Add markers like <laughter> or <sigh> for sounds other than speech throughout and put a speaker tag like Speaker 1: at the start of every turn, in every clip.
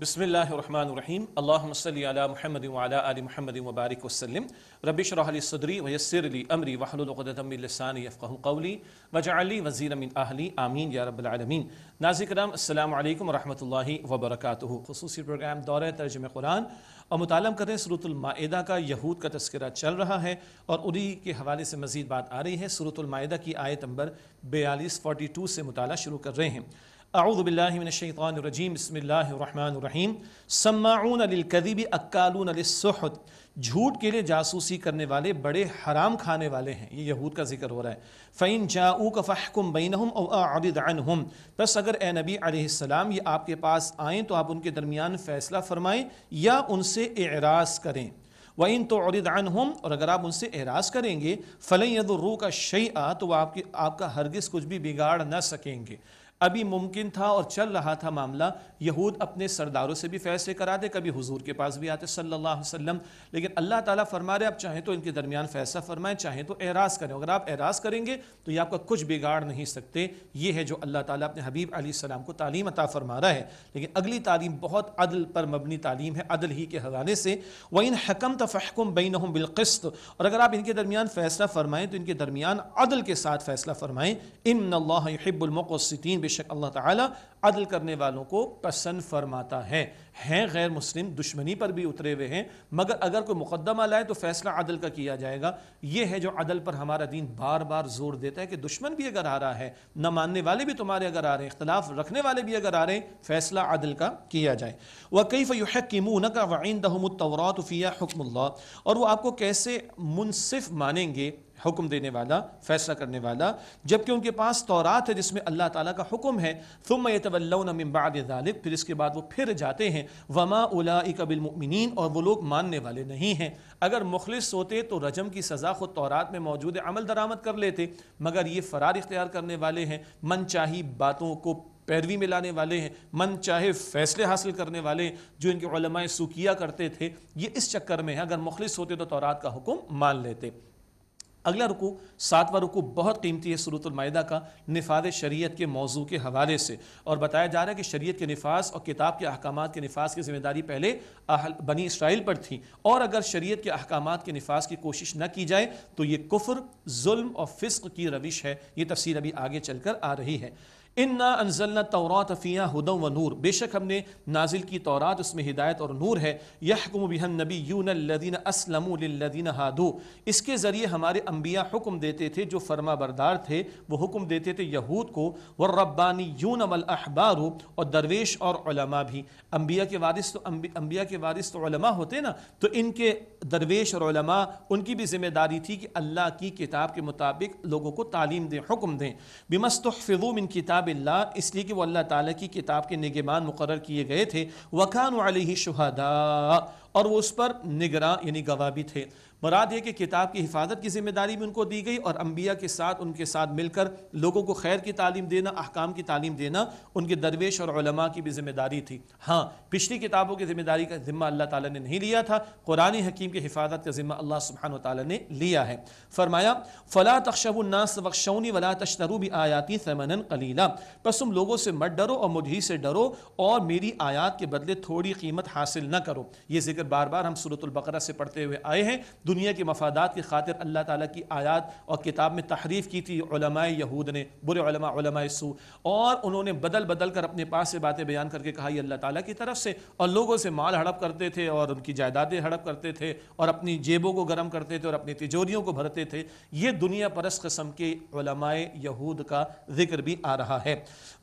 Speaker 1: बसमीम अल्लाम महमद आल महमद वबारक वसलम रबिश रहली सदरी वयसरली अमरी वाहलदमी कौली वजाली वज़ी अमिन आहली आमीन या रबालमीन नाजिकराम अल्लाम वरहि वबरक खसूस प्रोग्राम दौर तर्जम कुरान और मुतालम करें सरूतलमादा का यहूद का तस्करा चल रहा है और उन्हीं के हवाले से मज़ीद बात आ रही है सरूतलमादा की आयत नंबर बयालीस फोटी टू से मुताल शुरू कर रहे हैं अऊदबिल्लिमिनशैतानरजीम बसमीम सम्माऊन अलकदीब अक्कालून अलसहद झूठ के लिए जासूसी करने वाले बड़े हराम खाने वाले हैं ये यहूद का जिक्र हो रहा है फ़ैन जाऊ का फ़ाहकुम बैनहम औरदानहम बस अगर ए नबी आसमाम ये आपके पास आएँ तो आप उनके दरमियान फ़ैसला फ़रमाएँ या उनसे एराज करें वन तो औरदान हम और अगर आप उनसे एराज करेंगे फ़लें यदरू का शई आ तो वह आपके आपका हरगिज़ कुछ भी बिगाड़ ना सकेंगे अभी मुमकिन था और चल रहा था मामला यहूद अपने सरदारों से भी फैसले करा दे कभी हुजूर के पास भी आते सल्लल्लाहु अलैहि वसल्लम लेकिन अल्लाह ताला फरमा रहे आप चाहें तो इनके दरमियान फैसला फरमाएं चाहें तो एराज़ करें अगर आप एराज़ करेंगे तो ये आपका कुछ बिगाड़ नहीं सकते ये है जो अल्लाह ताला अपने हबीब आसमाम को तालीम अता फरमा रहा है लेकिन अगली तालीम बहुत अदल पर मबनी तालीम है अदल ही के हवाले से व इन हकम तफ़हकुम बिन बिलकस्त और अगर आप इनके दरमियान फ़ैसला फरमाएं तो इनके दरमियान अदल के साथ फ़ैसला फरमाएं इन नब्बुलमक़सिन बेशक अल्लाह ताला अदल करने वालों को पसंद फरमाता है हैं गैर मुस्लिम दुश्मनी पर भी उतरे हुए हैं मगर अगर कोई मुकदमा लाए तो फैसला अदल का किया जाएगा यह है जो अदल पर हमारा दीन बार बार जोर देता है कि दुश्मन भी अगर आ रहा है न मानने वाले भी तुम्हारे अगर आ रहे हैं इख्तलाफ रखने वाले भी अगर आ रहे हैं फैसला अदल का किया जाए वह कई फ़युहकिमून का वाइन दहमतवरत फ़िया हुक्मल्ला और वो आपको कैसे मुनसिफ मानेंगे हुक्म देने वाला फैसला करने वाला जबकि उनके पास तौरात है जिसमें अल्लाह ताला का हुक्म है तुम यतवल्लाबादिक फिर इसके बाद वो फिर जाते हैं वमा उला कबिलमिन और वो लोग मानने वाले नहीं हैं अगर मुखलिस होते तो रजम की सज़ा खुद तौरात में मौजूद अमल दरामद कर लेते मगर ये फ़रार इख्तियार करने वाले हैं मन चाही बातों को पैरवी में लाने वाले हैं मन चाहे फैसले हासिल करने वाले जो इनके सुकिया करते थे ये इस चक्कर में है अगर मुखलिस होते तो तौरात का हुक्म मान लेते अगला रुकू सातवा रुकू बहुत कीमती है सूरतमायदा का निफाज शरीयत के मौजू के हवाले से और बताया जा रहा है कि शरीयत के नफाज और किताब के अहकाम के नफाज की जिम्मेदारी पहले बनी इसराइल पर थी और अगर शरीयत के अहकाम के नफाज की कोशिश न की जाए तो ये कुफर जुल्म और फिस्क की रविश है ये तफसीर अभी आगे चल कर आ रही है इन्ना ना अनजलना तौरात फ़िया हदम व नूर बेशक हमने नाजिल की तौरात उसमें हिदायत और नूर है यहकुम बिहन नबी यून लदीन असलमदीन हादू इसके ज़रिए हमारे अम्बिया हुक्म देते थे जो फर्मा बरदार थे वो हुक्म देते थे यहूद को व रब्बानी यून अमलबारू और दरवेश और भी अम्बिया के वारिस तो अम्बिया के वारिस तो होते ना तो इनके दरवेश और उनकी भी जिम्मेदारी थी कि अल्लाह की किताब के मुताबिक लोगों को तालीम दें हुक्म दें बिमस्तफ़ू मिन किताब किताबिल्ला इसलिए कि वो अल्लाह ताला की किताब के निगेबान मुकर किए गए थे वकान वाली शहदा और वो उस पर निगरान यानी गवाह भी थे मुराद ये कि किताब की हिफाजत की जिम्मेदारी भी उनको दी गई और अम्बिया के साथ उनके साथ मिलकर लोगों को खैर की तालीम देना अहकाम की तालीम देना उनके दरवेश और की भी जिम्मेदारी थी हाँ पिछली किताबों की जिम्मेदारी का ज़िम्मा अल्लाह ताला ने नहीं लिया था कुरानी हकीम की हिफाजत का ज़िम्मा अल्लाह सुबहान ताली ने लिया है फरमाया फ़ला तखशबुलनास बख्शौनी वला तशतरू भी आयाती समनन कलीला बस तुम लोगों से मत डरो और मुझे से डरो और मेरी आयात के बदले थोड़ी कीमत हासिल न करो ये जिक्र बार बार हम सूरतुल्बकरा से पढ़ते हुए आए हैं दुनिया के मफादात की खातिर अल्लाह ताला की आयात और किताब में तहरीफ की थी यहूद ने बुरे सू और उन्होंने बदल बदल कर अपने पास से बातें बयान करके कहा ये अल्लाह ताला की तरफ से और लोगों से माल हड़प करते थे और उनकी जायदादें हड़प करते थे और अपनी जेबों को गर्म करते थे और अपनी तिजोरियों को भरते थे ये दुनिया परस कस्म के यहूद का जिक्र भी आ रहा है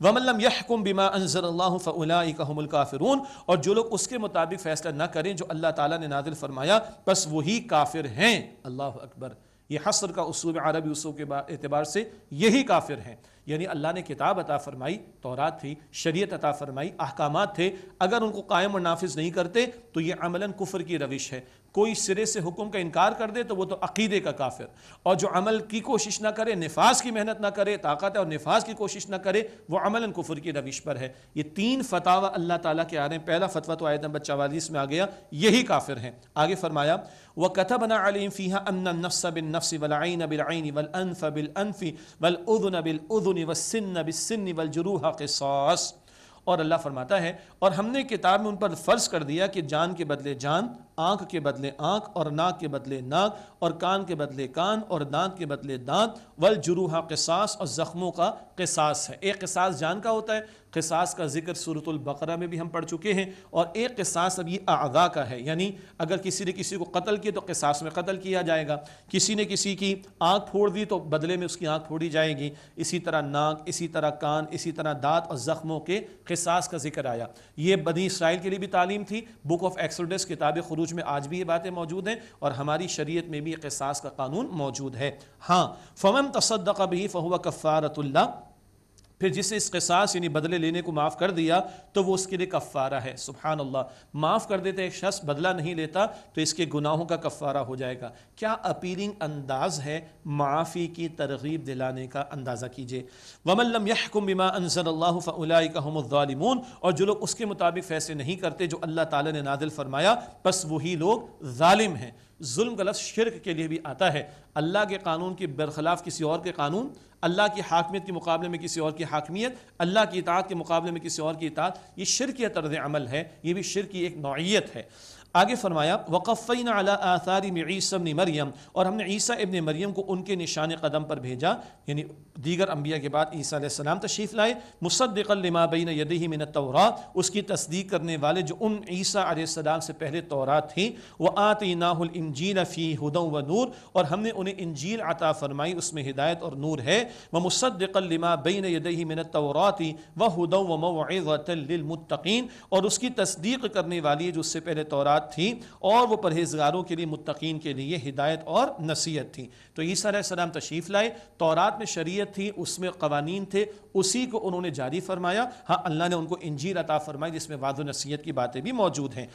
Speaker 1: वमल्लम यहकुम बिमा अनजर फ़लाकमल काफिरून और जो लोग उसके मुताबिक फ़ैसला न करें जो अल्लाह ताला ने नाजिल फरमाया बस वही काफिर काफिर हैं अल्लाह अकबर ये हसर का उसूब अरबी उसूब के एतबार से यही काफिर हैं यानी अल्लाह ने किताब अता फ़रमाई तोरात थी शरीयत अता फ़रमाई अहकाम थे अगर उनको कायम और नाफिज नहीं करते तो ये अमलन कुफर की रविश है कोई सिरे से हुक्म का इनकार कर दे तो वो तो अकीदे का काफिर और जो अमल की कोशिश ना करे नफाज की मेहनत ना करे ताकत और नफाज की कोशिश ना करे वो अमलन कुफर की रविश पर है ये तीन फतावा अल्लाह ताला के आ रहे हैं पहला फतवा तो आयत नंबर चवालीस में आ गया यही काफिर हैं आगे फरमाया व कथा अलीम फ़ीहा अन नफ्स बिन नफ्स वलाइन बिल वलअनफ़ बिलअनफ़ी वलउदन बिलउदन वसिन बिसिन वलजरूह क़िसास और अल्लाह फरमाता है और हमने किताब में उन पर फ़र्ज़ कर दिया कि जान के बदले जान आँख के बदले आँख और नाक के बदले नाक और कान के बदले कान और दांत के बदले दांत वल जुरूहा कसास और ज़ख्मों का कसास है एक कसास जान का होता है किसास का जिक्र बकरा में भी हम पढ़ चुके हैं और एक किसास अब ये आगा का है यानी अगर किसी ने किसी को कत्ल किया तो किसास में कत्ल किया जाएगा किसी ने किसी की आँख फोड़ दी तो बदले में उसकी आँख फोड़ी जाएगी इसी तरह नाक इसी तरह कान इसी तरह दांत और ज़ख्मों के किसास का जिक्र आया ये बनी इसराइल के लिए भी तालीम थी बुक ऑफ एक्सोडस किताब खरूज में आज भी ये बातें मौजूद हैं और हमारी शरीय में भी एक किसास का कानून मौजूद है हाँ फमम तसद कभी फ़हुआ कफ़ारतुल्ला फिर जिसने इस कसास यानी बदले लेने को माफ़ कर दिया तो वो उसके लिए कफ़ारा है सुबहान अल्लाह माफ़ कर देते एक शख्स बदला नहीं लेता तो इसके गुनाहों का कफ़ारा हो जाएगा क्या अपीलिंग अंदाज है माफ़ी की तरगीब दिलाने का अंदाज़ा कीजिए वमलम यहकुम बिमा अनसल्लाफ़लामून और जो लोग उसके मुताबिक फैसले नहीं करते जो अल्लाह ताला ने नादिल फरमाया बस वही लोग ालिम हैं जुल्म का लफ्ज़ शिरक के लिए भी आता है अल्लाह के कानून के बरखिलाफ किसी और के कानून अल्लाह की हाकमियत के मुकाबले में किसी और की हाकमियत अल्लाह की इतात के मुकाबले में किसी और की इतात ये शिरक तर्ज अमल है ये भी शिर की एक नौीयत है आगे फरमाया वक़फ़ीन अला आसारी में ईसमन मरियम और हमने ईसा इबन मरियम को उनके निशान कदम पर भेजा यानी दीगर अम्बिया के बाद ईसा सलाम तशरीफ़ लाए मुसद्दक़लमाबीन यदही मिन तौरा उसकी तस्दीक करने वाले जो उन ईसा आसलाम से पहले तौरात थी वह आती नाहुलजील फ़ी हदम व नूर और हमने उन्हें इंजील अता फ़रमाई उसमें हिदायत और नूर है व मुसद्दक़लमाबीन यदही मिन तौराती व हदम व मवतमतकीन और उसकी तस्दीक करने वाली जो उससे पहले तौरात बात थी और वह परहेजगारों के लिए मुतकीन के लिए हिदायत और नसीहत थी तो ईसा सलाम तशरीफ़ लाए तोरात में शरीय थी उसमें कवानीन थे उसी को उन्होंने जारी फरमाया हाँ अल्लाह ने उनको इंजीर अता फरमाई जिसमें वाद नसीहत की बातें भी मौजूद हैं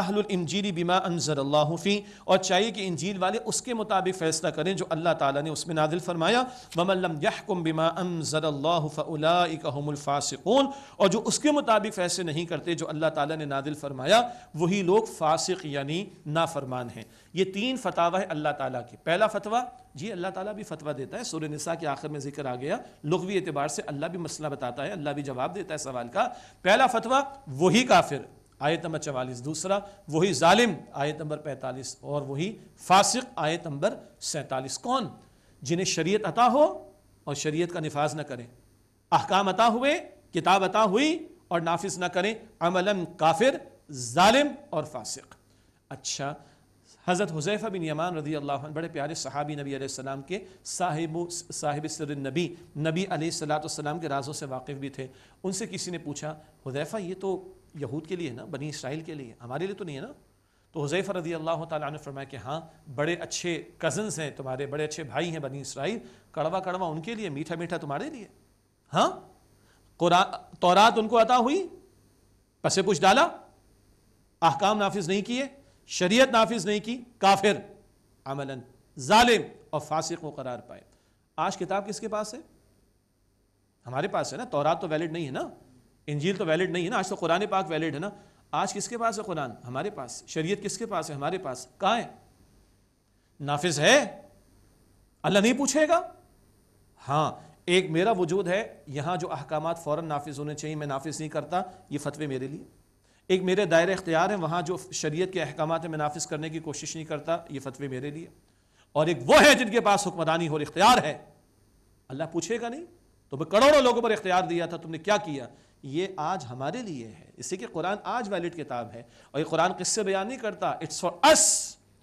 Speaker 1: अहलजीरी बीमा अनजर अल्लाफी और चाहिए कि इंजील वाले उसके मुताबिक फ़ैसला करें जो अल्लाह ताला ने उसमें नादिल फरमाया ममलम यहकुम बीमा अनजर अनजरल्लाफ़लाफ़ासिकून और जो उसके मुताबिक फ़ैसले नहीं करते जो अल्लाह ताला ने नादिल फरमाया वही वही लोग फासिक यानी नाफरमान हैं ये तीन फतवा है अल्लाह ताला के पहला फतवा जी अल्लाह ताला भी फतवा देता है सूर्य निसा के आखिर में जिक्र आ गया लघवी एतबार से अल्लाह भी मसला बताता है अल्लाह भी जवाब देता है सवाल का पहला फतवा वही काफिर आयत नंबर चवालीस दूसरा वही ालिम आयत नंबर पैंतालीस और वही फासिक आयत नंबर सैंतालीस कौन जिन्हें शरीयत अता हो और शरीयत का नफाज ना करें अहकाम अता हुए किताब अता हुई और नाफिस ना करें अमलन काफिर जालिम और फासिक अच्छा हज़रत हुजैफ़ा बिन यमान रदी अल्लाह बड़े प्यारे सहाबी नबी आसमाम के साहिब साहिब सर नबी नबी सलाम के राजों से वाकिफ़ भी थे उनसे किसी ने पूछा हुजैफ़ा ये तो यहूद के लिए ना बनी इसराइल के लिए हमारे लिए तो नहीं है ना तो हुज़ैफा रदी अल्लाह तु फरमाया कि हाँ बड़े अच्छे कज़न्स हैं तुम्हारे बड़े अच्छे भाई हैं बनी इसराइल कड़वा कड़वा उनके लिए मीठा मीठा तुम्हारे लिए हाँ तोरात उनको अता हुई पसे पूछ डाला अहकाम नाफिज नहीं किए शरीयत नाफिज नहीं की काफिर अमलन जालिम और फासिक को करार पाए आज किताब किसके पास है हमारे पास है ना तोरात तो वैलिड नहीं है ना इंजील तो वैलिड नहीं है ना आज तो कुरान पाक वैलिड है ना आज किसके पास है कुरान हमारे पास शरीयत किसके पास है हमारे पास कहाँ है नाफिज है अल्लाह नहीं पूछेगा हाँ एक मेरा वजूद है यहाँ जो अहकाम फ़ौरन नाफिज होने चाहिए मैं नाफिज नहीं करता ये फतवे मेरे लिए एक मेरे दायरे इख्तियार है वहाँ जो शरीयत के अहकाम में नाफिज करने की कोशिश नहीं करता ये फतवे मेरे लिए और एक वो है जिनके पास हुक्मरानी और इख्तियार है अल्लाह पूछेगा नहीं तो मैं करोड़ों लोगों पर इख्तियार दिया था तुमने क्या किया ये आज हमारे लिए है इसी के कुरान आज वैलिड किताब है और ये कुरान किससे बयान नहीं करता इट्स फॉर अस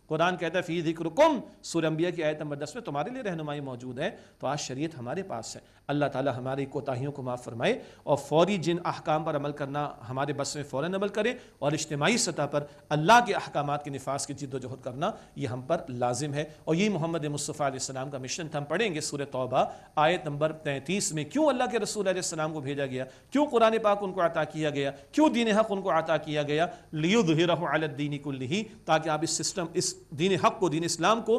Speaker 1: कुरान कहता है फ़ी धिक्रुकुम सूरम्बिया की आयत नंबर दस में तुम्हारे लिए रहनुमाई मौजूद है तो आज शरीयत हमारे पास है अल्लाह ताला हमारी कोताहियों को माफ़ फरमाए और फौरी जिन अहकाम पर अमल करना हमारे बस में फ़ौर अमल करें और इज्तमाही सतह पर अल्लाह के अहकाम के नफाज की जिद्दोजहद करना ये हम पर लाजिम है और यही मोहम्मद मुस्तफ़ाम का मिशन था हम पढ़ेंगे सूर्य तोबा आयत नंबर तैंतीस में क्यों अल्लाह के रसूल को भेजा गया क्यों कुरान पाक उनको अता किया गया क्यों दीन हक़ उनको अता किया गया लियुद्दीनी कुल्ली ताकि आप इस सिस्टम इस दीन हक़ को दीन इस्लाम को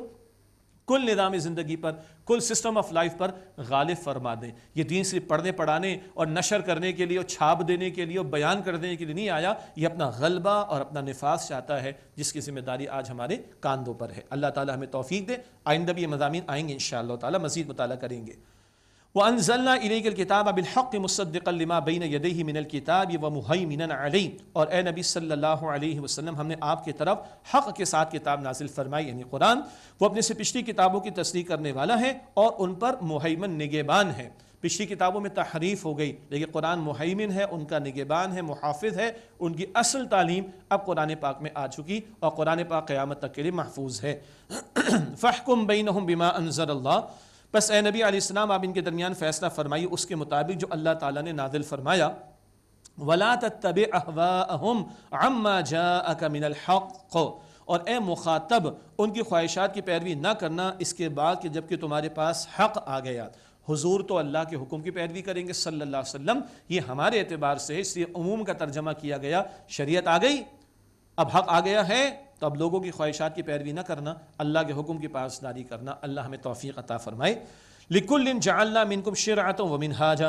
Speaker 1: कुल निज़ाम ज़िंदगी पर कुल सिस्टम ऑफ लाइफ पर गालिब फरमा दें यह दीन सिर्फ पढ़ने पढ़ाने और नशर करने के लिए और छाप देने के लिए और बयान कर देने के लिए नहीं आया यह अपना गलबा और अपना नफाज चाहता है जिसकी जिम्मेदारी आज हमारे कांधों पर है अल्लाह ताली हमें तोफ़ी दें आइंदा भी ये मजामी आएंगे इन शाह तजीद मुताल करेंगे व अनजल्ला इलेगल किताब अबिलहक़ मुसद्दिकलमा बिन यदही मिनल किताब व मुहैमिन अली और ए नबी सल्लल्लाहु अलैहि वसल्लम हमने आपकी तरफ हक़ के साथ किताब नाजिल फरमाई यानी कुरान वो अपने से पिछली किताबों की तस्दीक करने वाला है और उन पर मुहैमन निगेबान है पिछली किताबों में तहरीफ हो गई लेकिन कुरान मुहैमिन है उनका निगेबान है मुहाफ़ है उनकी असल तालीम अब कुरान पाक में आ चुकी और कुरान पाक क़्यामत तक के लिए महफूज है फ़हकुम बिन बिमा अनजर अल्लाह बस ए नबी आलाम आप इनके दरमियान फ़ैसला फरमाइए उसके मुताबिक जो अल्लाह ताली ने नादिल फरमाया वला तब अहवाम और ए मुखातब उनकी ख्वाहिशात की पैरवी ना करना इसके बाद कि जबकि तुम्हारे पास हक़ आ गया हुजूर तो अल्लाह के हुक्म की पैरवी करेंगे सल्लल्लाहु अलैहि वसल्लम ये हमारे अतबार से इसलिए अमूम का तर्जमा किया गया शरीयत आ गई अब हक़ आ गया है तो अब लोगों की ख्वाहिशात की पैरवी ना करना अल्लाह के हुक्म की पासदारी करना अल्लाह हमें तौफीक अता फ़रमाए लिकुल्लिन जालना मिनकुम शरातों व मिन हाजा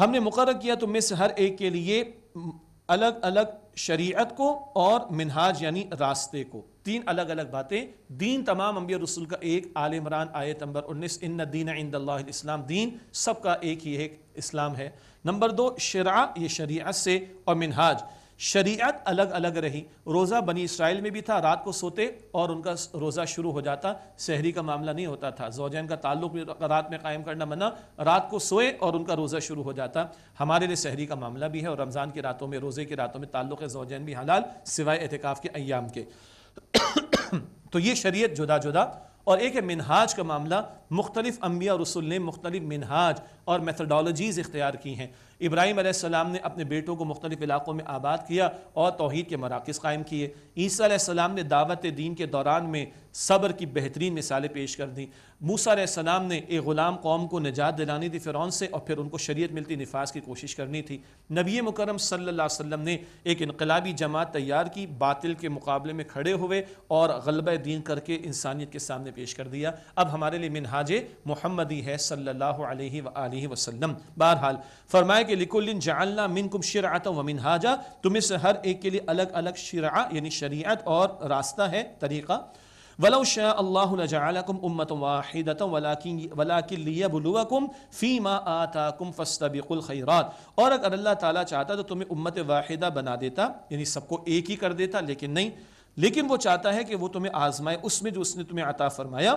Speaker 1: हमने मुकर किया तुम में से हर एक के लिए अलग अलग शरीयत को और मिनहाज यानी रास्ते को तीन अलग अलग बातें दीन तमाम अम्बिया रसूल का एक आल इमरान आयत नंबर उन्नीस इन दीन इस्लाम दीन सबका एक ही एक इस्लाम है नंबर दो शरा ये शरीयत से और मिनहाज शरीयत अलग अलग रही रोज़ा बनी इसराइल में भी था रात को सोते और उनका रोज़ा शुरू हो जाता शहरी का मामला नहीं होता था जोजैन का ताल्लुक रात में कायम करना मना रात को सोए और उनका रोज़ा शुरू हो जाता हमारे लिए शहरी का मामला भी है और रमज़ान की रातों में रोज़े की रातों में ताल्लुक़ जोजैन भी हलाल सिवाय एहतिकाफ़ के अयाम के <coughs> तो ये शरीयत जुदा जुदा और एक है मिनहाज का मामला मुख्तलिफ अम्बिया रसुल ने मुख्तलिफ मिनहाज और मेथडोलॉजीज़ इख्तियार की हैं इब्राहिम आसमाम ने अपने बेटों को मुख्तलिफ इलाक़ों में आबाद किया और तोहद के मराकज़ कायम किए ईसीम ने दावत दीन के दौरान में सब्र की बेहतरीन मिसालें पेश कर दी मूसम ने एक ग़ुलाम कौम को निजात दिलानी थी फ़िरौन से और फिर उनको शरीत मिलती नफाज की कोशिश करनी थी नबी मुकरम सल्ला वसम ने एक इनकलाबी जमात तैयार की बातिल के मुकाबले में खड़े हुए और गलबा दीन करके इंसानियत के सामने पेश कर दिया अब हमारे लिए मिनहाज मोहम्मदी है सल्लल्लाहु अलैहि सल्ला वसल्लम बहरहाल फरमाया कि लिकुल्लिन जालना मिन कुम शरात व मिनहाजा तुम्हें से हर एक के लिए अलग अलग शरा यानी शरीयत और रास्ता है तरीक़ा वलौशा अल्लाम उम्मत वाहिदत वलाकिन फ़ीमा आता कुम फ़स्तबिकुल खैरात और अगर अल्लाह ताला चाहता तो तुम्हें उम्मत वाहिदा बना देता यानी सबको एक ही कर देता लेकिन नहीं लेकिन वो चाहता है कि वो तुम्हें आजमाए उसमें जो उसने तुम्हें अता फरमाया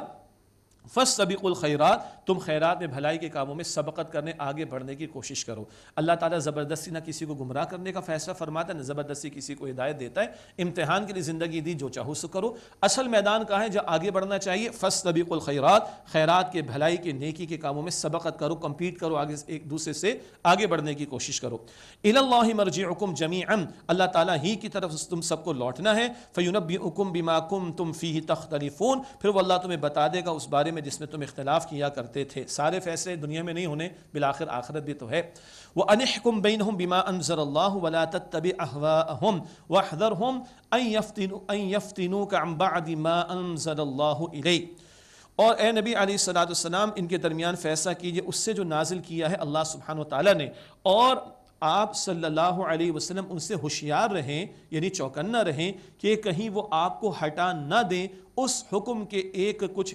Speaker 1: फस सबिकुल खैरात तुम खैरात में भलाई के कामों में सबकत करने आगे बढ़ने की कोशिश करो अल्लाह ताला ज़बरदस्ती ना किसी को गुमराह करने का फ़ैसला फरमाता है ना ज़बरदस्ती किसी को हिदायत देता है इम्तिहान के लिए ज़िंदगी दी जो चाहो सो करो असल मैदान कहाँ है जो आगे बढ़ना चाहिए फस सबिकुल खैरात खैरात के भलाई के नेकी के कामों में सबकत करो कम्पीट करो आगे एक दूसरे से आगे बढ़ने की कोशिश करो इला मरजी हुकुम जमी अल्लाह ताली ही की तरफ तुम सबको लौटना है फ़यूनबी हुकुम बिमाकुम तुम फ़ी फिर वह अल्लाह तुम्हें बता देगा उस बारे మే ది స్మే తో మఖ్తలాఫ్ కియా కర్తే థ సਾਰੇ ఫైస్లే దునియా మే నహీ హోనే బिलाआखिर ఆఖిరత్ మే తో హై వ అన్హ్కుం బైన్హ్మ్ బిమా అన్జరల్లాహ్ వలా తత్తబి అహ్వా అహ్మ్ వహజరహ్మ్ అన్ యఫ్తిను అన్ యఫ్తినుక అన్ బాద్ మా అన్జదల్లాహ్ ఇలై్ ఔర్ ఏ నబీ అలీ సలాతుల్లాహ్ వసలాం ఇన్కే దర్మియన్ ఫైసా కీజియే ఉస్సే జో నాజిల్ కియా హై అల్లాహ్ సుబ్హానా ותాలా నే ఔర్ ఆప్ సల్లల్లాహు అలైహి వసల్లం ఉన్సే హూషియార్ రహేన్ యాని చౌకన్ నా రహేన్ కి ఏ కహీ వో ఆప్ కో హటా న దే ఉస్ హుక్మ్ కే ఏక్ కుచ్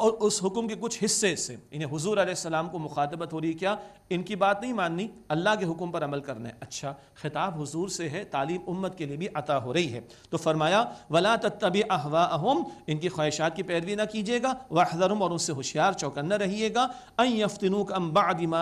Speaker 1: और उस हुक्म के कुछ हिस्से से इन्हें हजूर आसमाम को मुखातबत हो रही क्या इनकी बात नहीं माननी अल्लाह के हुक्म पर अमल करना है अच्छा खिताब हजूर से है तालीम उम्मत के लिए भी अता हो रही है तो फरमाया वला तबी अहवा अहम इनकी ख्वाहिशात की पैरवी ना कीजिएगा वाहदरम और उनसे होशियार चौकन्ना रहिएगा अन यफ्तनू कम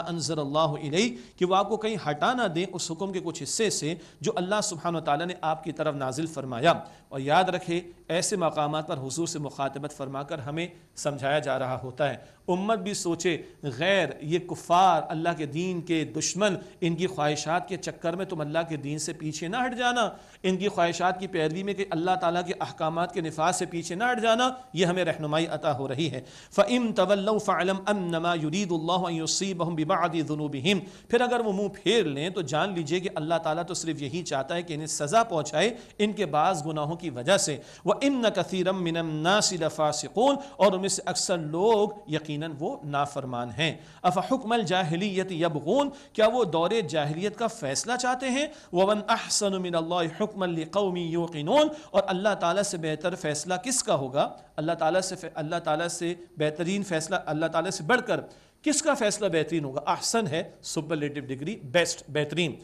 Speaker 1: अनजर अल्लाह कि वह आपको कहीं हटा ना दें उस हुक्म के कुछ हिस्से से जो अल्लाह सुबहान ताली ने आपकी तरफ नाजिल फरमाया और याद रखे ऐसे मकाम पर हजूर से मुखातबत फरमा कर हमें समझा समझाया जा रहा होता है उम्मत भी सोचे गैर ये कुफ़ार अल्लाह के दीन के दुश्मन इनकी ख्वाहिशात के चक्कर में तुम अल्लाह के दीन से पीछे ना हट जाना इनकी ख्वाहिशात की पैरवी में कि अल्लाह ताला के अहकाम के नफाज से पीछे ना हट जाना ये हमें रहनुमाई अता हो रही है फ़म तवल्लम फ़ालम अनमा युरीदल्लासीबहमबादनूबहम फिर अगर वो मुँह फेर लें तो जान लीजिए कि अल्लाह ताला तो सिर्फ यही चाहता है कि इन्हें सज़ा पहुँचाए इनके बाज़ गुनाहों की वजह से व इन न कसीरम मिनन्नासिलफ़ासिकून और उनमें से अक्सर लोग यकीनन वो नाफरमान हैं अफ़ुकमल जाहलीत यबगून क्या वो दौर जाहलीत का फ़ैसला चाहते हैं वन अहसनमिनकमी यकीनून और अल्लाह ताला से बेहतर फ़ैसला किसका होगा अल्लाह ताला से अल्लाह ताला से बेहतरीन फ़ैसला अल्लाह ताला से बढ़कर किसका फ़ैसला बेहतरीन होगा अहसन है सुपरलेटिव डिग्री बेस्ट बेहतरीन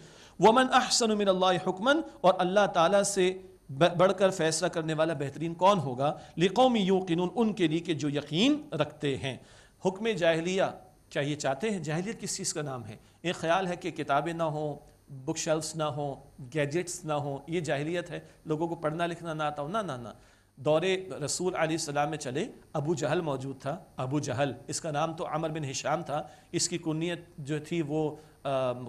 Speaker 1: वमन अहसनमिनकमन और अल्लाह ताला से बढ़कर फैसला करने वाला बेहतरीन कौन होगा लिकौमी यूकिन उनके लिए कि जो यकीन रखते हैं हुक्म जाहलिया चाहिए चाहते हैं जाहलीत किस चीज़ का नाम है एक ख्याल है कि किताबें ना हों बुक शेल्फ्स ना हों गैजेट्स ना हों ये जाहलीत है लोगों को पढ़ना लिखना ना आता हो ना ना ना दौरे रसूल आसमाम में चले अबू जहल मौजूद था अबू जहल इसका नाम तो अमर बिन हिशाम था इसकी कुनीत जो थी वो आ,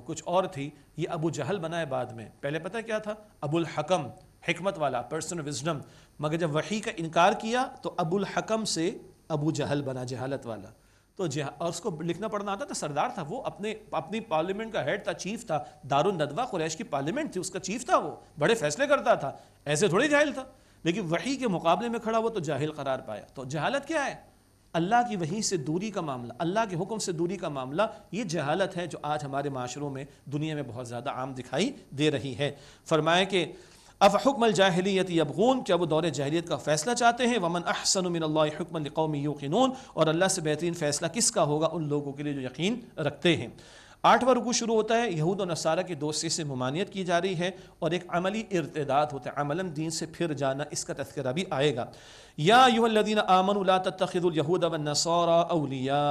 Speaker 1: कुछ और थी ये अबू जहल बनाए बाद में पहले पता क्या था अबुल हकम हमत वाला पर्सन ऑफ विजडम मगर जब वही का इनकार किया तो अबुल हकम से अबू जहल बना जहालत वाला तो जहा और उसको लिखना पढ़ना आता था सरदार था वो अपने अपनी पार्लियामेंट का हेड था चीफ था दारुल नदवा कुरैश की पार्लियामेंट थी उसका चीफ था वो बड़े फैसले करता था ऐसे थोड़ी जाहिल था लेकिन वही के मुकाबले में खड़ा हुआ तो जाहिल करार पाया तो जहालत क्या है अल्लाह की वहीं से दूरी का मामला अल्लाह के हुक्म से दूरी का मामला ये जहालत है जो आज हमारे माशरों में दुनिया में बहुत ज़्यादा आम दिखाई दे रही है फरमाए कि अब हुक्म जाहलीत यबगून क्या वो दौरे जहलीत का फ़ैसला चाहते हैं वमन अहसन हुक्म कौमी यूकिन और अल्लाह से बेहतरीन फ़ैसला किसका होगा उन लोगों के लिए जो यकीन रखते हैं आठवां रुकू शुरू होता है यहूद और नसारा की दोस्ती से ममानियत की जा रही है और एक अमली इरतदाद होता है अमलन दीन से फिर जाना इसका तस्करा भी आएगा या यूदीन आमन तखिदुलयहूद नसौरा अलिया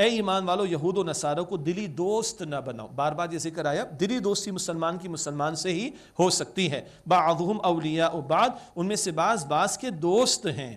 Speaker 1: ए ईमान वालो यहूद व नसारा को दिली दोस्त ना बनाओ बार बार ये जिक्र आया दिली दोस्ती मुसलमान की मुसलमान से ही हो सकती है बादम अलिया उबाद उनमें से बास बास के दोस्त हैं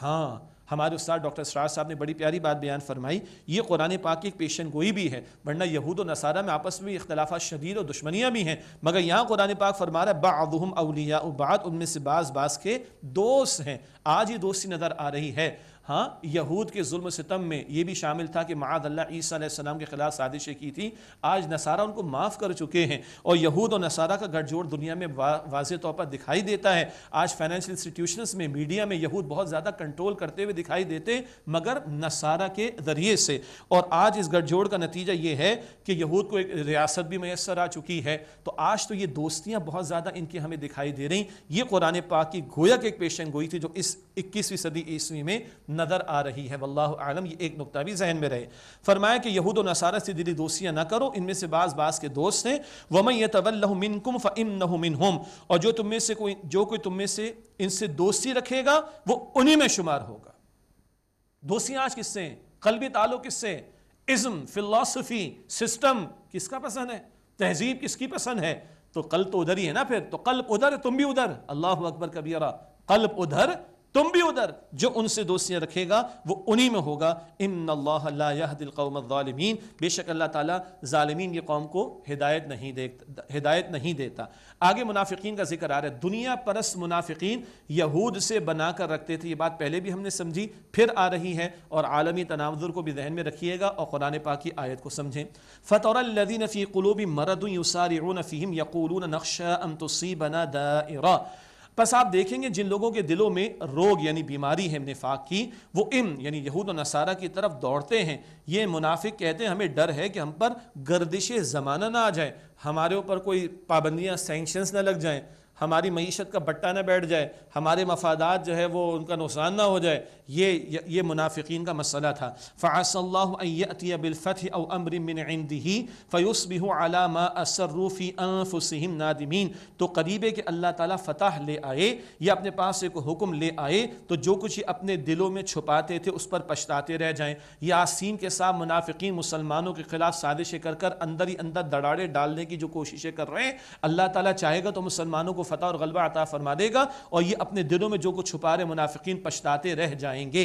Speaker 1: हाँ हमारे उस्ताद डॉक्टर सरार साहब ने बड़ी प्यारी बात बयान फरमाई ये कुरान पाक की एक पेशन गोई भी है वरना यहूद और नसारा में आपस में इख्तलाफ शदीद और दुश्मनियाँ भी हैं मगर यहाँ कुरान पाक फरमा रहा है बाहम अलिया उबाद उनमें से बाज़ बास के दोस्त हैं आज ये दोस्ती नज़र आ रही है हाँ यहूद के जुल्म सितम में ये भी शामिल था कि माद अल्लाह ईसीम के ख़िलाफ़ साजिशें की थी आज नसारा उनको माफ़ कर चुके हैं और यहूद और नसारा का गठजोड़ दुनिया में वा, वाज तौर पर दिखाई देता है आज फाइनेंशियल इंस्टीट्यूशंस में मीडिया में यहूद बहुत ज़्यादा कंट्रोल करते हुए दिखाई देते मगर नसारा के ज़रिए से और आज इस गठजोड़ का नतीजा ये है कि यहूद को एक रियासत भी मैसर आ चुकी है तो आज तो ये दोस्तियाँ बहुत ज़्यादा इनकी हमें दिखाई दे रही ये कुरान पाक की गोया की एक पेशन गोई थी जो इस इक्कीसवीं सदी ईस्वी में नज़र आ रही है वल्लाह आलम ये एक नुकता भी जहन में रहे फरमाया कि यहूद नसारा से दिली दोस्तियाँ ना करो इनमें से बाज़ बाज़ के दोस्त हैं वमन ये तवल्लमिनकुम फ़िन हम और जो तुम में से कोई जो कोई तुम में से इनसे दोस्ती रखेगा वो उन्हीं में शुमार होगा दोस्तियाँ आज किससे हैं कलबी ताल्लुक़ किससे इज़्म फ़िलासफ़ी सिस्टम किसका पसंद है तहजीब किसकी पसंद है तो कल तो उधर ही है ना फिर तो कल उधर तुम भी उधर अल्लाह अकबर कबीरा कल्प उधर तुम भी उधर जो उनसे दोस्तियां रखेगा वो उन्हीं में होगा इन अल्लाहदिलकौमलिमीन बेशक अल्लाह ताला की कौम को हिदायत नहीं दे हिदायत नहीं देता आगे मुनाफिकीन का जिक्र आ रहा है दुनिया परस्त मुनाफिकीन यहूद से बना कर रखते थे ये बात पहले भी हमने समझी फिर आ रही है और आलमी तनाजुर को भी जहन में रखिएगा और कुरान पा की आयत को समझें फ़तरदी नफ़ी कलूबी मरद यकूल नक्शा बस आप देखेंगे जिन लोगों के दिलों में रोग यानी बीमारी है निफाक की वो इम यानी यहूद और नसारा की तरफ दौड़ते हैं ये मुनाफिक कहते हैं हमें डर है कि हम पर गर्दिश ज़माना ना आ जाए हमारे ऊपर कोई पाबंदियाँ सेंक्शंस ना लग जाएँ हमारी मीशत का बट्टा ना बैठ जाए हमारे मफादात जो है वो उनका नुकसान ना हो जाए ये ये मुनाफिकीन का मसला था फ़ासल्लाती बिलफ़त अव अमरमिन ही फ़यूस मा आलामा असरूफ़ी अनफुसम नादमीन तो करीब कि अल्लाह ताला फ़तह ले आए या अपने पास एक हुक्म ले आए तो जो कुछ ही अपने दिलों में छुपाते थे उस पर पछताते रह जाएँ यासीन के साथ मुनाफिकीन मुसलमानों के ख़िलाफ़ साजिशें कर कर अंदर ही अंदर दड़ाड़े डालने की जो कोशिशें कर रहे हैं अल्लाह ताला चाहेगा तो मुसलमानों को फ़तह और गलबा अता फरमा देगा और ये अपने दिलों में जो कुछ छुपा रहे मुनाफिकीन पछताते रह जाएंगे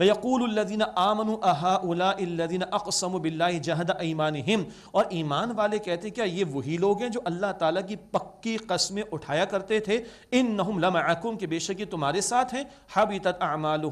Speaker 1: भयकूलदीन आमन अहादीन अकसम बिल्ला जहद ईमान हिम और ईमान वाले कहते क्या ये वही लोग हैं जो अल्लाह ताली की पक्की कस्में उठाया करते थे इन नहम लमकुम के बेशक ये तुम्हारे साथ हैं हबीत आमाल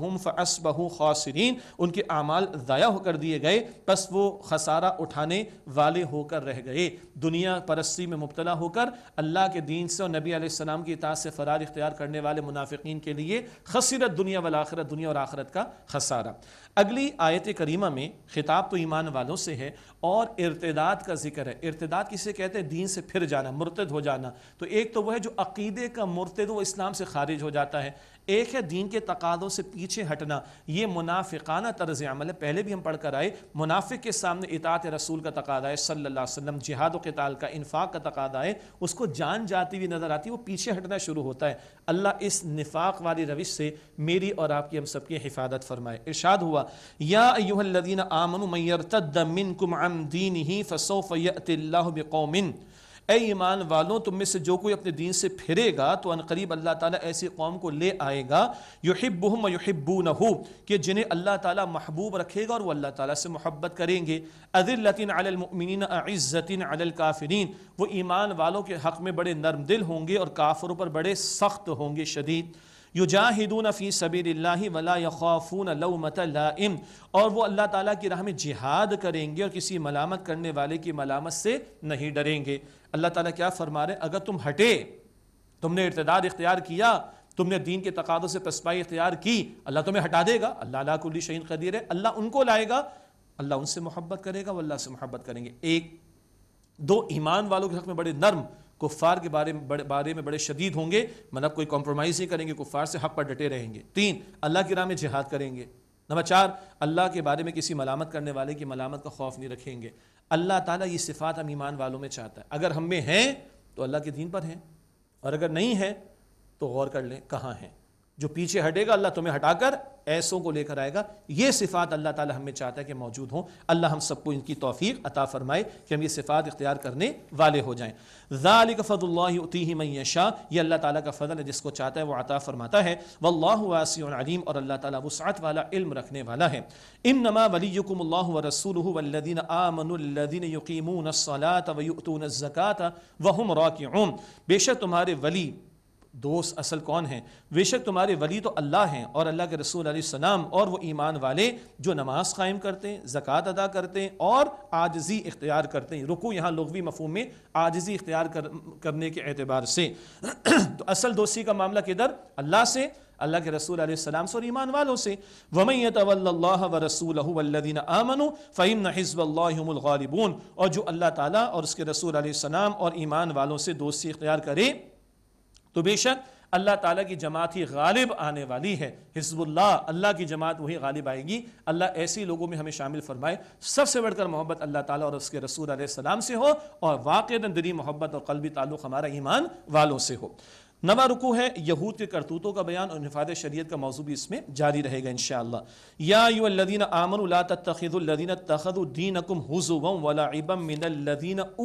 Speaker 1: बहु खासरीन उनके अमाल ज़ाया होकर दिए गए बस वो खसारा उठाने वाले होकर रह गए दुनिया परस्ती में मुबतला होकर अल्लाह के दीन से और नबी आदम की इतात से फ़रार इख्तियार करने वाले मुनाफिकीन के लिए खसीरत दुनिया वाल आखरत दुनिया और आखरत का खसारा अगली आयत करीमा में खिताब तो ईमान वालों से है और इरतदाद का जिक्र है इरतदाद किसे कहते हैं दीन से फिर जाना मुर्तद हो जाना तो एक तो वह जो अकीदे का मुर्तद वो इस्लाम से खारिज हो जाता है एक है दीन के तकादों से पीछे हटना ये मुनाफिकाना तर्ज अमल है पहले भी हम पढ़ कर आए मुनाफिक के सामने इतात रसूल का तकादा है सल्ला वसलम जिहाद वताल का इनफाक़ का तकादा है उसको जान जाती हुई नज़र आती है वो पीछे हटना शुरू होता है अल्लाह इस निफाक वाली रविश से मेरी और आपकी हम सबकी हिफाजत फरमाए इर्शाद हुआ यादीन आमन मैर कुम दीन ही फ़सोफ़ ए ईमान वालों तुम में से जो कोई अपने दीन से फिरेगा तो अनकरीब अल्लाह ताला ऐसी कौम को ले आएगा युहिबुहम युहिबू नहु कि जिन्हें अल्लाह ताला महबूब रखेगा और वो अल्लाह ताला से मोहब्बत करेंगे अदिल्लिन अलमिन अज़्ज़तिन अलकाफरीन वो ईमान वालों के हक़ में बड़े नरम दिल होंगे और काफरों पर बड़े सख्त होंगे शदीद युजाहिदून फ़ी सबीर वला यखाफून लमत लाइम और वो अल्लाह ताला की राह में जिहाद करेंगे और किसी मलामत करने वाले की मलामत से नहीं डरेंगे अल्लाह ताला क्या फरमा रहे अगर तुम हटे तुमने इर्तदाद इख्तियार किया तुमने दीन के तकादों से पसपाई इख्तियार की अल्लाह तुम्हें हटा देगा अल्लाह अलाकुल्ली शहीन कदीर है अल्लाह उनको लाएगा अल्लाह उनसे मोहब्बत करेगा वह अल्लाह से मोहब्बत करेंगे एक दो ईमान वालों के हक में बड़े नर्म कुफ़ार के बारे में बड़े बारे में बड़े शदीद होंगे मतलब कोई कॉम्प्रोमाइज़ नहीं करेंगे कुफ़ार से हक पर डटे रहेंगे तीन अल्लाह की राह में जिहाद करेंगे नंबर चार अल्लाह के बारे में किसी मलामत करने वाले की मलामत का खौफ नहीं रखेंगे अल्लाह ताली ये सिफात हम ईमान वालों में चाहता है अगर हम में हैं तो अल्लाह के दीन पर हैं और अगर नहीं है तो गौर कर लें कहाँ हैं जो पीछे हटेगा अल्लाह तुम्हें हटाकर ऐसों को लेकर आएगा ये सिफात अल्लाह ताला हमें चाहता है कि मौजूद हों अल्लाह हम सबको इनकी तौफीक अता फ़रमाए कि हम ये सिफात इख्तियार करने वाले हो जाएँ ज़ालिक फ़दल्लाती मैशा ये अल्लाह ताला का फ़जल है जिसको चाहता है वो अता फ़रमाता है वल्लाह वासी अलीम और अल्लाह ताला वसात वाला इल्म रखने वाला है इन नमा वलीकुम्ला व रसूल वल्लिन आमनदीन यकीमून सलात वयूतून ज़क़़त वहम रौक़ बेशक तुम्हारे वली दोस्त असल कौन हैं बेशक तुम्हारे वली तो अल्लाह हैं और अल्लाह के रसूल सलाम और वो ईमान वाले जो नमाज कायम करते हैं ज़क़़त अदा करते हैं और आजजी इख्तियार करते हैं रुकू यहाँ लोगवी मफहूम में आजजी इख्तियार कर, करने के एतबार से <clears throat> तो असल दोस्ती का मामला किधर अल्लाह से अल्लाह के रसूल सलाम से और ईमान वालों से वमई व वल्लिन आमनु फ़हीम नहिज़बल्लाबून और जो अल्लाह ताली और उसके रसूल सलाम और ईमान वालों से दोस्ती इख्तियार करे तो बेशक अल्लाह ताला की जमात ही गालिब आने वाली है हिजबुल्लाह अल्लाह की जमात वही गालिब आएगी अल्लाह ऐसे लोगों में हमें शामिल फरमाए सबसे बढ़कर मोहब्बत अल्लाह ताला और उसके रसूल सलाम से हो और वाकई दिली मोहब्बत और कलबी ताल्लुक़ हमारा ईमान वालों से हो नवा रुकू है यहूद के करतूतों का बयान और नफाद शरीयत का मौजू भी इसमें जारी रहेगा इन शादीन आमन तखीदीन तखदीन कुम हुजुम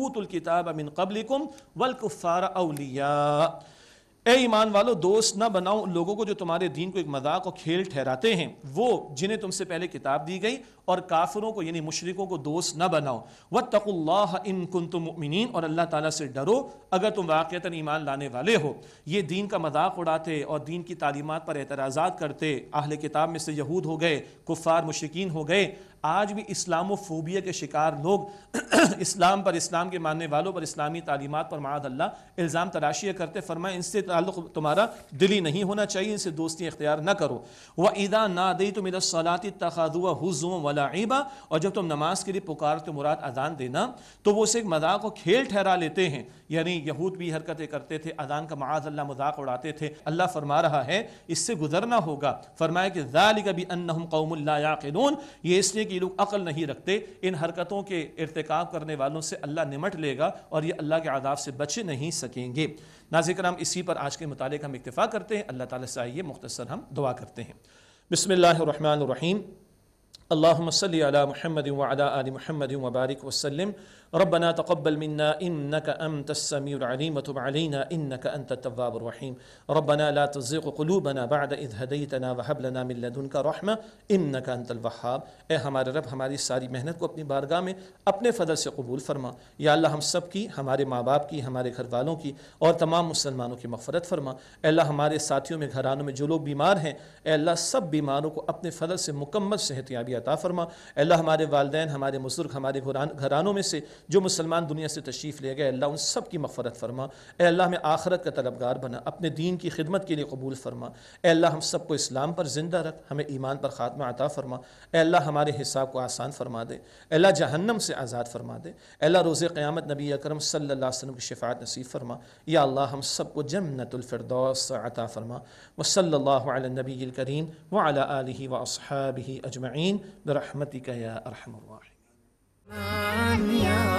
Speaker 1: ऊतुल किताब मिन कबलिकुम वलकुफ़ारा अलिया ए ईमान वालो दोस्त ना बनाओ लोगों को जो तुम्हारे दीन को एक मजाक और खेल ठहराते हैं वो जिन्हें तुमसे पहले किताब दी गई और काफरों को यानी मुशरकों को दोस्त ना बनाओ व तकुल्लाह इन कुन तुम मिन और अल्लाह ताला से डरो अगर तुम वाक़ता ईमान लाने वाले हो ये दीन का मजाक उड़ाते और दीन की तालीमत पर एतराज़ात करते आहल किताब में से यहूद हो गए कुफ़ार मुशरकिन हो गए आज भी इस्लामोफोबिया के शिकार लोग <clears throat> इस्लाम पर इस्लाम के मानने वालों पर इस्लामी तालीमत पर माद अल्लाह इल्ज़ाम तराशियाँ करते फरमाए इनसे ताल्लुक़ तुम्हारा दिली नहीं होना चाहिए इनसे दोस्ती इख्तियार न करो वह ईदा ना दे तो मेरा सलाती तखादुआ हुजुम वलाइबा और जब तुम नमाज के लिए पुकारते मुराद अजान देना तो वो उसे एक मजाक और खेल ठहरा लेते हैं यानी यहूद भी हरकतें करते थे अजान का माद अल्लाह मजाक उड़ाते थे अल्लाह फरमा रहा है इससे गुजरना होगा फरमाया कि जालिक भी अनहम कौमल्ला याकिन ये इसलिए कि ये लोग अकल नहीं रखते इन हरकतों के इरतकब करने वालों से अल्लाह निमट लेगा और ये अल्लाह के आदाब से बचे नहीं सकेंगे नाजिक हम इसी पर आज के मुतालिक हम इतफ़ा करते हैं अल्लाह ताली से आइए मुख्तर हम दुआ करते हैं बसमिल्लर रहीम अल्लाम सल महमद वाल महमद वबारक वसलम ربنا تقبل منا إنك أنت السميع العليم وتب علينا إنك أنت التواب الرحيم ربنا لا تزغ قلوبنا بعد إذ هديتنا وهب لنا من لدنك رحمة إنك أنت الوهاب ए हमारे रब हमारी सारी मेहनत को अपनी बारगाह में अपने फ़दल से कबूल फरमा या अल्लाह हम सब की हमारे माँ बाप की हमारे घर वालों की और तमाम मुसलमानों की मफ़रत फरमा अल्लाह हमारे साथियों में घरानों में जो लोग बीमार हैं अल्लाह सब बीमारों को अपने फ़दल से मुकम्मल सेहतियाबी अता फरमा अल्लाह हमारे वालदेन हमारे बुज़ुर्ग हमारे घरानों में से जो मुसलमान दुनिया से तशरीफ़ ले गए अल्लाह उन सब की मफ़रत फरमा अल्लाह में आखरत का तलबगार बना अपने दीन की खिदमत के लिए कबूल फरमा अल्लाह हम सबको इस्लाम पर ज़िंदा रख हमें ईमान पर ख़ात्मा अता फरमा अल्लाह हमारे हिसाब को आसान फरमा दे अल्लाह जहन्नम से आज़ाद फरमा दे अल्लाह रोज़ क़्यामत नबी करम सल्ला वसम की शिफात नसीब फरमा या अल्लाह हम सबको जन्नतफरदौस अता फरमा वसल्ला नबी करीम वाला आलि वसहाब अजमैन बरहमतिका या अरहम